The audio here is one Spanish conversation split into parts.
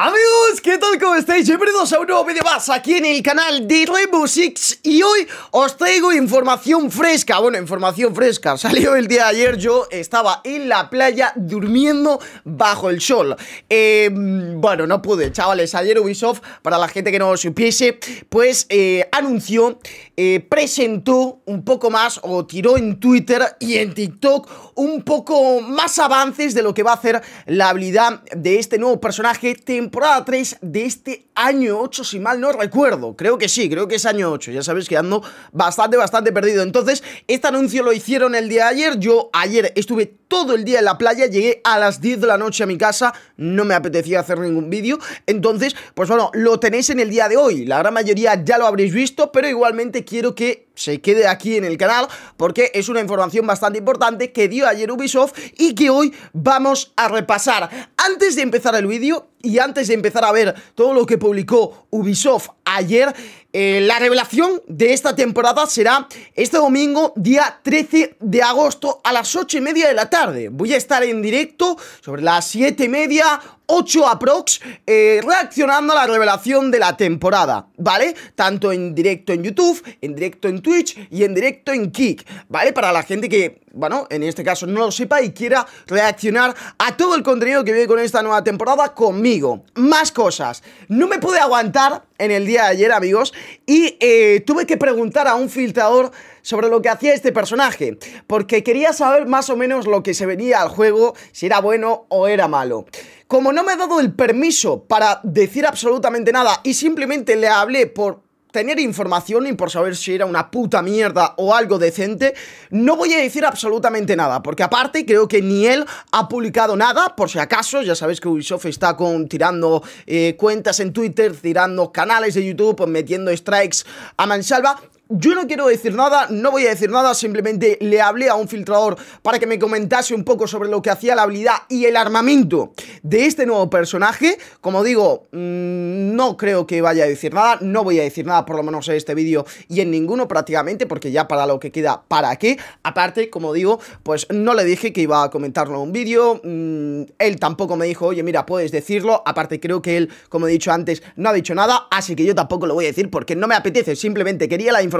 Amigos, ¿qué tal? ¿Cómo estáis? Bienvenidos a un nuevo vídeo más aquí en el canal de Rainbow Six Y hoy os traigo información fresca Bueno, información fresca Salió el día de ayer, yo estaba en la playa durmiendo bajo el sol eh, Bueno, no pude, chavales Ayer Ubisoft, para la gente que no lo supiese Pues eh, anunció eh, presentó un poco más o tiró en Twitter y en TikTok un poco más avances de lo que va a hacer la habilidad de este nuevo personaje temporada 3 de este año 8 si mal no recuerdo, creo que sí, creo que es año 8, ya sabéis que ando bastante bastante perdido, entonces este anuncio lo hicieron el día de ayer, yo ayer estuve todo el día en la playa, llegué a las 10 de la noche a mi casa, no me apetecía hacer ningún vídeo, entonces, pues bueno, lo tenéis en el día de hoy, la gran mayoría ya lo habréis visto, pero igualmente quiero que se quede aquí en el canal, porque es una información bastante importante que dio ayer Ubisoft y que hoy vamos a repasar. Antes de empezar el vídeo y antes de empezar a ver todo lo que publicó Ubisoft ayer, eh, la revelación de esta temporada será este domingo, día 13 de agosto, a las 8 y media de la tarde. Voy a estar en directo sobre las 7 y media, 8 aprox, eh, reaccionando a la revelación de la temporada, ¿vale? Tanto en directo en YouTube, en directo en Twitch y en directo en Kick, ¿vale? Para la gente que, bueno, en este caso no lo sepa y quiera reaccionar a todo el contenido que viene con esta nueva temporada conmigo. Más cosas. No me pude aguantar en el día de ayer, amigos, y eh, tuve que preguntar a un filtrador sobre lo que hacía este personaje, porque quería saber más o menos lo que se venía al juego, si era bueno o era malo. Como no me ha dado el permiso para decir absolutamente nada y simplemente le hablé por tener información y por saber si era una puta mierda o algo decente, no voy a decir absolutamente nada, porque aparte creo que ni él ha publicado nada, por si acaso, ya sabéis que Ubisoft está con, tirando eh, cuentas en Twitter, tirando canales de YouTube, pues metiendo strikes a mansalva, yo no quiero decir nada, no voy a decir nada, simplemente le hablé a un filtrador para que me comentase un poco sobre lo que hacía la habilidad y el armamento de este nuevo personaje. Como digo, mm, no creo que vaya a decir nada, no voy a decir nada por lo menos en este vídeo y en ninguno prácticamente, porque ya para lo que queda, ¿para qué? Aparte, como digo, pues no le dije que iba a comentarlo en un vídeo, mm, él tampoco me dijo, oye mira, puedes decirlo, aparte creo que él, como he dicho antes, no ha dicho nada, así que yo tampoco lo voy a decir porque no me apetece, simplemente quería la información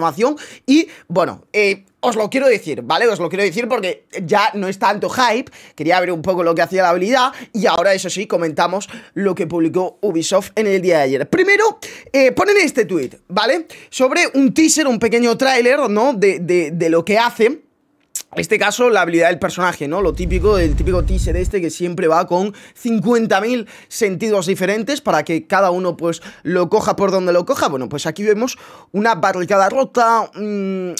y, bueno, eh, os lo quiero decir, ¿vale? Os lo quiero decir porque ya no es tanto hype, quería ver un poco lo que hacía la habilidad y ahora, eso sí, comentamos lo que publicó Ubisoft en el día de ayer. Primero, eh, ponen este tweet, ¿vale? Sobre un teaser, un pequeño tráiler, ¿no? De, lo que hacen este caso, la habilidad del personaje, ¿no? Lo típico, el típico teaser este que siempre va con 50.000 sentidos diferentes para que cada uno, pues, lo coja por donde lo coja. Bueno, pues aquí vemos una barricada rota, mm,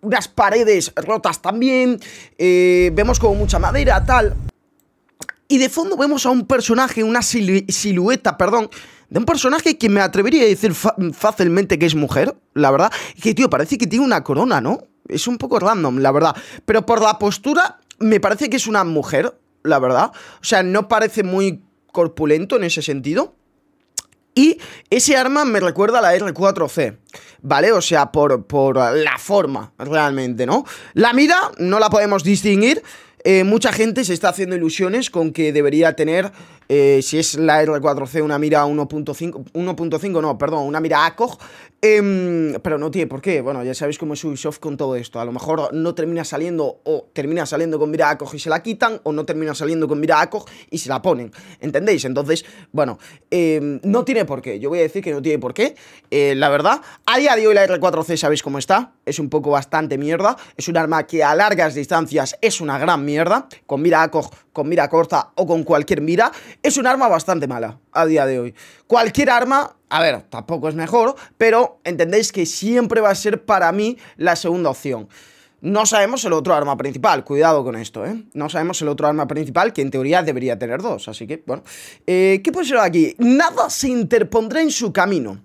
unas paredes rotas también, eh, vemos como mucha madera, tal. Y de fondo vemos a un personaje, una silueta, perdón, de un personaje que me atrevería a decir fácilmente que es mujer, la verdad. Que, tío, parece que tiene una corona, ¿no? es un poco random, la verdad. Pero por la postura, me parece que es una mujer, la verdad. O sea, no parece muy corpulento en ese sentido. Y ese arma me recuerda a la R4C, ¿vale? O sea, por, por la forma, realmente, ¿no? La mira no la podemos distinguir. Eh, mucha gente se está haciendo ilusiones con que debería tener eh, si es la R4C una mira 1.5, 1.5 no, perdón, una mira ACOG, em, pero no tiene por qué, bueno, ya sabéis cómo es Ubisoft con todo esto, a lo mejor no termina saliendo o termina saliendo con mira ACOG y se la quitan, o no termina saliendo con mira ACOG y se la ponen, ¿entendéis? Entonces, bueno, em, no tiene por qué, yo voy a decir que no tiene por qué, eh, la verdad, a día de hoy la R4C sabéis cómo está, es un poco bastante mierda, es un arma que a largas distancias es una gran mierda, con mira ACOG, con mira corta o con cualquier mira, es un arma bastante mala a día de hoy. Cualquier arma, a ver, tampoco es mejor, pero entendéis que siempre va a ser para mí la segunda opción. No sabemos el otro arma principal, cuidado con esto, ¿eh? No sabemos el otro arma principal, que en teoría debería tener dos, así que, bueno. Eh, ¿Qué ser aquí? Nada se interpondrá en su camino.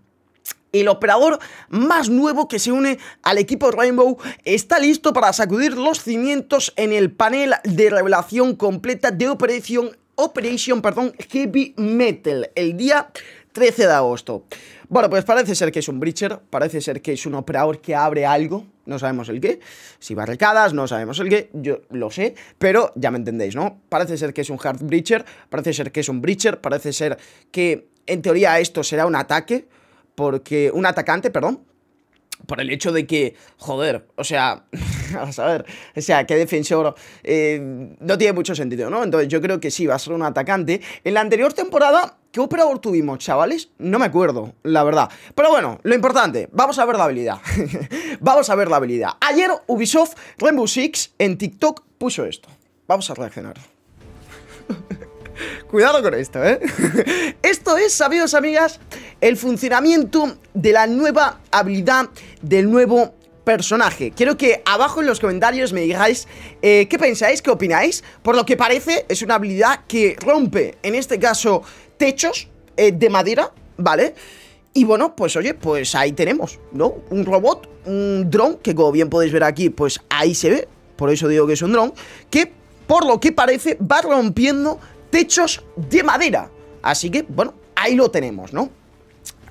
El operador más nuevo que se une al equipo Rainbow está listo para sacudir los cimientos en el panel de revelación completa de Operación Operation, perdón, Heavy Metal, el día 13 de agosto. Bueno, pues parece ser que es un breacher, parece ser que es un operador que abre algo, no sabemos el qué, si barricadas, no sabemos el qué, yo lo sé, pero ya me entendéis, ¿no? Parece ser que es un hard breacher, parece ser que es un breacher, parece ser que en teoría esto será un ataque, porque un atacante, perdón, por el hecho de que, joder, o sea, vamos a ver, o sea, que defensor, eh, no tiene mucho sentido, ¿no? Entonces yo creo que sí, va a ser un atacante. En la anterior temporada, ¿qué operador tuvimos, chavales? No me acuerdo, la verdad. Pero bueno, lo importante, vamos a ver la habilidad. vamos a ver la habilidad. Ayer Ubisoft Rainbow Six en TikTok puso esto. Vamos a reaccionar. Cuidado con esto, ¿eh? esto es, amigos, amigas el funcionamiento de la nueva habilidad del nuevo personaje. Quiero que abajo en los comentarios me digáis eh, qué pensáis, qué opináis. Por lo que parece, es una habilidad que rompe, en este caso, techos eh, de madera, ¿vale? Y bueno, pues oye, pues ahí tenemos, ¿no? Un robot, un dron, que como bien podéis ver aquí, pues ahí se ve, por eso digo que es un dron, que por lo que parece va rompiendo techos de madera. Así que, bueno, ahí lo tenemos, ¿no?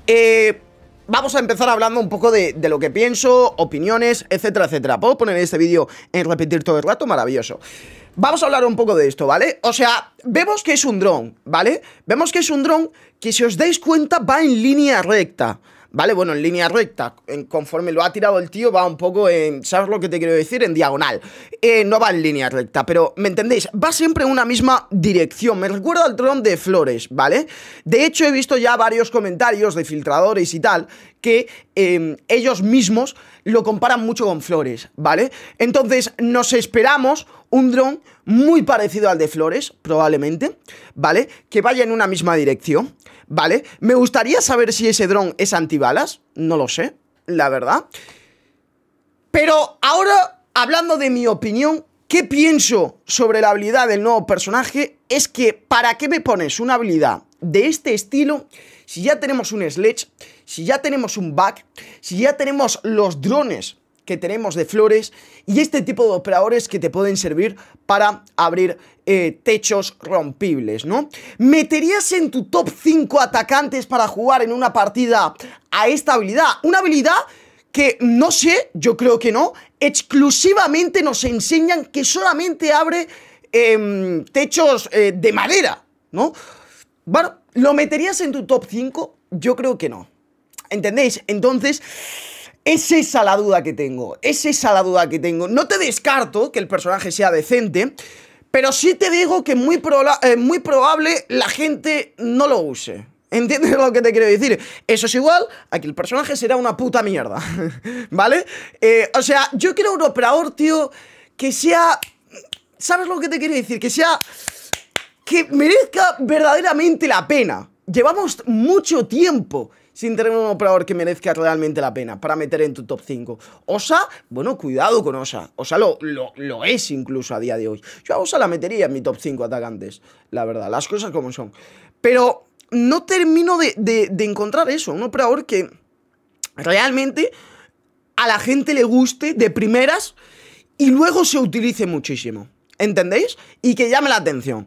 Eh, vamos a empezar hablando un poco de, de, lo que pienso, opiniones, etcétera, etcétera. Puedo poner este vídeo en repetir todo el rato, maravilloso. Vamos a hablar un poco de esto, ¿vale? O sea, vemos que es un dron, ¿vale? Vemos que es un dron que, si os dais cuenta, va en línea recta. ¿vale? Bueno, en línea recta, conforme lo ha tirado el tío, va un poco en, ¿sabes lo que te quiero decir? En diagonal. Eh, no va en línea recta, pero, ¿me entendéis? Va siempre en una misma dirección, me recuerda al dron de Flores, ¿vale? De hecho, he visto ya varios comentarios de filtradores y tal, que em, ellos mismos lo comparan mucho con Flores, ¿vale? Entonces, nos esperamos un dron muy parecido al de Flores, probablemente, ¿vale? Que vaya en una misma dirección. ¿vale? Me gustaría saber si ese dron es antibalas, no lo sé, la verdad. Pero ahora, hablando de mi opinión, ¿qué pienso sobre la habilidad del nuevo personaje? Es que, ¿para qué me pones una habilidad de este estilo si ya tenemos un sledge, si ya tenemos un back, si ya tenemos los drones que tenemos de flores y este tipo de operadores que te pueden servir para abrir eh, techos rompibles, ¿no? ¿Meterías en tu top 5 atacantes para jugar en una partida a esta habilidad? Una habilidad que no sé, yo creo que no, exclusivamente nos enseñan que solamente abre em, techos eh, de madera, ¿no? Bueno, ¿lo meterías en tu top 5? Yo creo que no. ¿Entendéis? Entonces... Es esa la duda que tengo, es esa la duda que tengo. No te descarto que el personaje sea decente, pero sí te digo que muy, eh, muy probable la gente no lo use. ¿Entiendes lo que te quiero decir? Eso es igual a que el personaje será una puta mierda, ¿vale? Eh, o sea, yo quiero un operador, tío, que sea... ¿Sabes lo que te quiero decir? Que sea... Que merezca verdaderamente la pena. Llevamos mucho tiempo sin tener un operador que merezca realmente la pena para meter en tu top 5. Osa, bueno, cuidado con Osa. Osa lo, lo, es incluso a día de hoy. Yo a Osa la metería en mi top 5 atacantes, la verdad, las cosas como son. Pero no termino de, de, de encontrar eso, un operador que realmente a la gente le guste de primeras y luego se utilice muchísimo. ¿Entendéis? Y que llame la atención.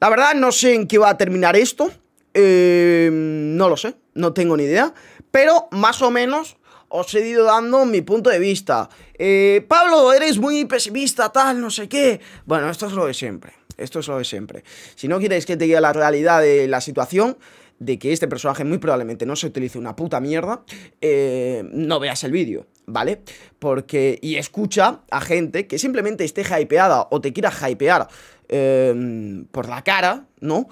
La verdad no sé en qué va a terminar esto. Eh, no lo sé no tengo ni idea, pero más o menos os he ido dando mi punto de vista. Eh, Pablo, eres muy pesimista, tal, no sé qué. Bueno, esto es lo de siempre. Esto es lo de siempre. Si no quieres que te diga la realidad de la situación, de que este personaje muy probablemente no se utilice una puta mierda, eh, no veas el vídeo, ¿vale? Porque. Y escucha a gente que simplemente esté hypeada o te quiera hypear eh, por la cara, ¿no?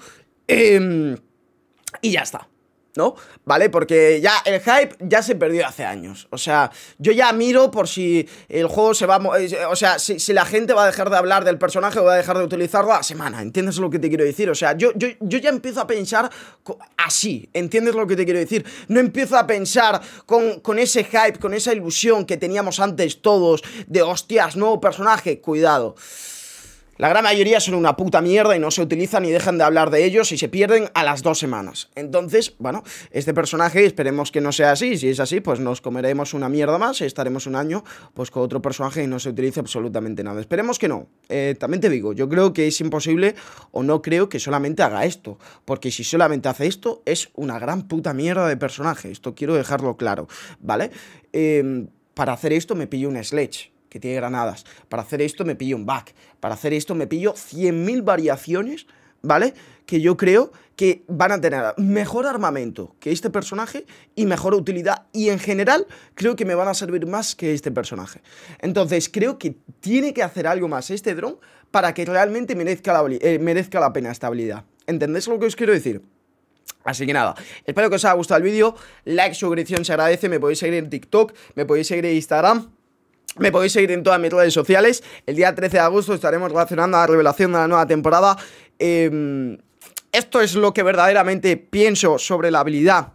y ya está. ¿no? ¿Vale? Porque ya el hype ya se perdió hace años. O sea, yo ya miro por si el juego se va eh, O sea, si, la gente va a dejar de hablar del personaje o va a dejar de utilizarlo a la semana. ¿Entiendes lo que te quiero decir? O sea, yo, yo, ya empiezo a pensar así. ¿Entiendes lo que te quiero decir? No empiezo a pensar con, con ese hype, con esa ilusión que teníamos antes todos de hostias, nuevo personaje. Cuidado. La gran mayoría son una puta mierda y no se utilizan y dejan de hablar de ellos y se pierden a las dos semanas. Entonces, bueno, este personaje esperemos que no sea así. Si es así, pues nos comeremos una mierda más y estaremos un año pues con otro personaje y no se utilice absolutamente nada. Esperemos que no. Eh, también te digo, yo creo que es imposible o no creo que solamente haga esto. Porque si solamente hace esto, es una gran puta mierda de personaje. Esto quiero dejarlo claro, ¿vale? Eh, para hacer esto me pillo un sledge que tiene granadas. Para hacer esto me pillo un back. Para hacer esto me pillo 100.000 variaciones, ¿vale? Que yo creo que van a tener mejor armamento que este personaje y mejor utilidad. Y en general creo que me van a servir más que este personaje. Entonces creo que tiene que hacer algo más este dron para que realmente merezca la, eh, merezca la pena esta habilidad. ¿Entendéis lo que os quiero decir? Así que nada, espero que os haya gustado el vídeo, like, suscripción se agradece, me podéis seguir en TikTok, me podéis seguir en Instagram, me podéis seguir en todas mis redes sociales. El día 13 de agosto estaremos relacionando a la revelación de la nueva temporada. Em, esto es lo que verdaderamente pienso sobre la habilidad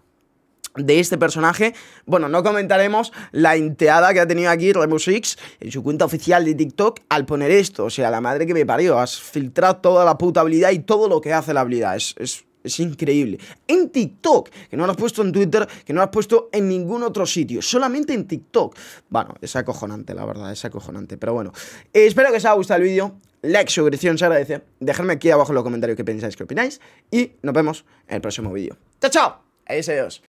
de este personaje. Bueno, no comentaremos la enteada que ha tenido aquí X en su cuenta oficial de TikTok al poner esto. O sea, la madre que me parió. Has filtrado toda la puta habilidad y todo lo que hace la habilidad. es es increíble. En TikTok, que no lo has puesto en Twitter, que no lo has puesto en ningún otro sitio, solamente en TikTok. Bueno, es acojonante, la verdad, es acojonante. Pero bueno, espero que os haya gustado el vídeo. Like, suscripción, se agradece. Dejadme aquí abajo en los comentarios qué pensáis, qué opináis. Y nos vemos en el próximo vídeo. ¡Chao, chao! Adiós, adiós.